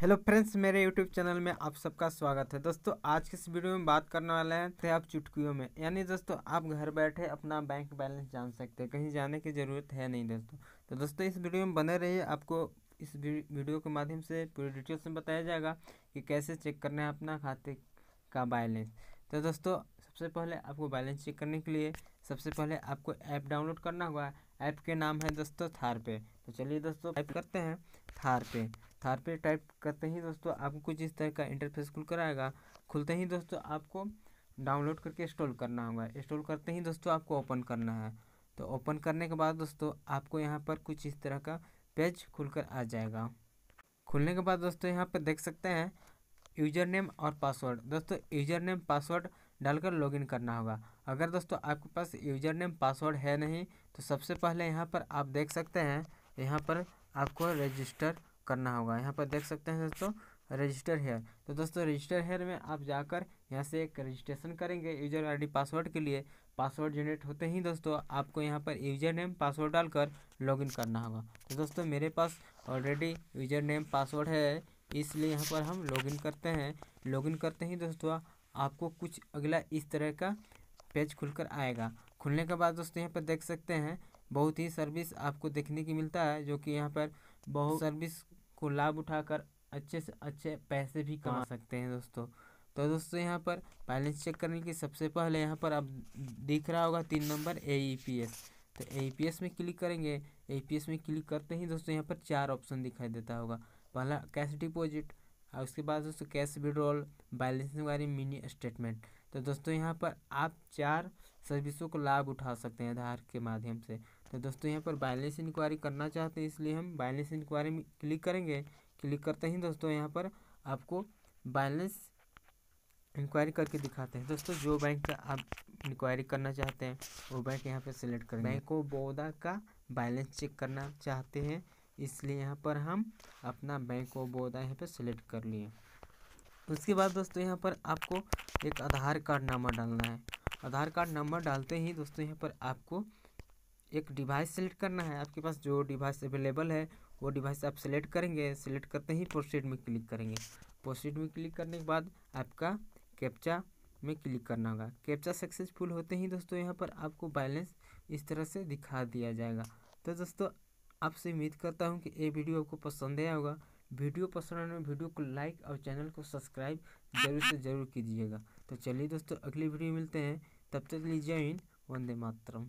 Hello friends मेरे YouTube channel में आप सबका स्वागत है दोस्तों आज के इस वीडियो में बात करने वाले हैं आप चुटकियों में यानी दोस्तों आप घर बैठे अपना बैंक बैलेंस जान सकते हैं कहीं जाने की ज़रूरत है नहीं दोस्तों तो दोस्तों इस वीडियो में बने रहिए आपको इस वीडियो के माध्यम से पूरी डिटेल्स में बताया जाएगा कि कैसे चेक करना है अपना खाते का बैलेंस तो दोस्तों सबसे पहले आपको बैलेंस चेक करने के लिए सबसे पहले आपको ऐप डाउनलोड करना होगा ऐप के नाम है दोस्तों थार पे तो चलिए दोस्तों ऐप करते हैं थार पे थार पे टाइप करते ही दोस्तों आपको कुछ इस तरह का इंटरफेस खुल कर आएगा खुलते ही दोस्तों आपको डाउनलोड करके इंस्टॉल करना होगा इंस्टॉल करते ही दोस्तों आपको ओपन करना है तो ओपन करने के बाद दोस्तों आपको यहाँ पर कुछ इस तरह का पेज खुलकर आ जाएगा खुलने के बाद दोस्तों यहाँ पर देख सकते हैं यूजर नेम और पासवर्ड दोस्तों यूजर नेम पासवर्ड डालकर लॉगिन करना होगा अगर दोस्तों आपके पास यूजर नेम पासवर्ड है नहीं तो सबसे पहले यहाँ पर आप देख सकते हैं यहाँ पर आपको रजिस्टर करना होगा यहाँ पर देख सकते हैं दोस्तों रजिस्टर हेयर तो दोस्तों रजिस्टर हेयर में आप जाकर यहाँ से एक रजिस्ट्रेशन करेंगे यूजर आईडी पासवर्ड के लिए पासवर्ड जनरेट होते ही दोस्तों आपको यहाँ पर यूजर नेम पासवर्ड डालकर लॉगिन करना होगा तो दोस्तों मेरे पास ऑलरेडी यूजर नेम पासवर्ड है इसलिए यहाँ पर हम लॉगिन करते हैं लॉगिन करते ही दोस्तों आपको कुछ अगला इस तरह का पेज खुल आएगा खुलने के बाद दोस्तों यहाँ पर देख सकते हैं बहुत ही सर्विस आपको देखने की मिलता है जो कि यहाँ पर बहुत सर्विस को लाभ उठाकर अच्छे से अच्छे पैसे भी कमा हाँ। सकते हैं दोस्तों तो दोस्तों यहाँ पर बैलेंस चेक करने के सबसे पहले यहाँ पर आप दिख रहा होगा तीन नंबर ए e तो ए e में क्लिक करेंगे ए e में क्लिक करते ही दोस्तों यहाँ पर चार ऑप्शन दिखाई देता होगा पहला कैश डिपॉजिट और उसके बाद दोस्तों कैश विड्रॉल बैलेंस वाली मिनी स्टेटमेंट तो दोस्तों यहाँ पर आप चार सर्विसों का लाभ उठा सकते हैं आधार के माध्यम से तो दोस्तों यहाँ पर बैलेंस इंक्वायरी करना चाहते हैं इसलिए हम बैलेंस इंक्वायरी में क्लिक करेंगे क्लिक करते ही दोस्तों यहाँ पर आपको बैलेंस इंक्वायरी करके दिखाते हैं दोस्तों जो बैंक का आप इंक्वायरी करना चाहते हैं वो बैंक यहाँ पर सिलेक्ट करें बैंक ऑफ बड़ौदा का बैलेंस चेक करना चाहते हैं इसलिए यहाँ पर हम अपना बैंक ऑफ बड़ौदा यहाँ पर सिलेक्ट कर लिए उसके बाद दोस्तों यहाँ पर आपको एक आधार कार्ड नंबर डालना है आधार कार्ड नंबर डालते ही दोस्तों यहाँ पर आपको एक डिवाइस सेलेक्ट करना है आपके पास जो डिवाइस अवेलेबल है वो डिवाइस आप सेलेक्ट करेंगे सेलेक्ट करते ही प्रोसीड में क्लिक करेंगे प्रोसीड में क्लिक करने के बाद आपका कैप्चा में क्लिक करना होगा कैप्चा सक्सेसफुल होते ही दोस्तों यहाँ पर आपको बैलेंस इस तरह से दिखा दिया जाएगा तो दोस्तों आपसे उम्मीद करता हूँ कि ये वीडियो आपको पसंद आया होगा वीडियो पसंद आने में वीडियो को लाइक और चैनल को सब्सक्राइब जरूर से जरूर कीजिएगा तो चलिए दोस्तों अगली वीडियो मिलते हैं तब तक लीजिए इन वंदे मातरम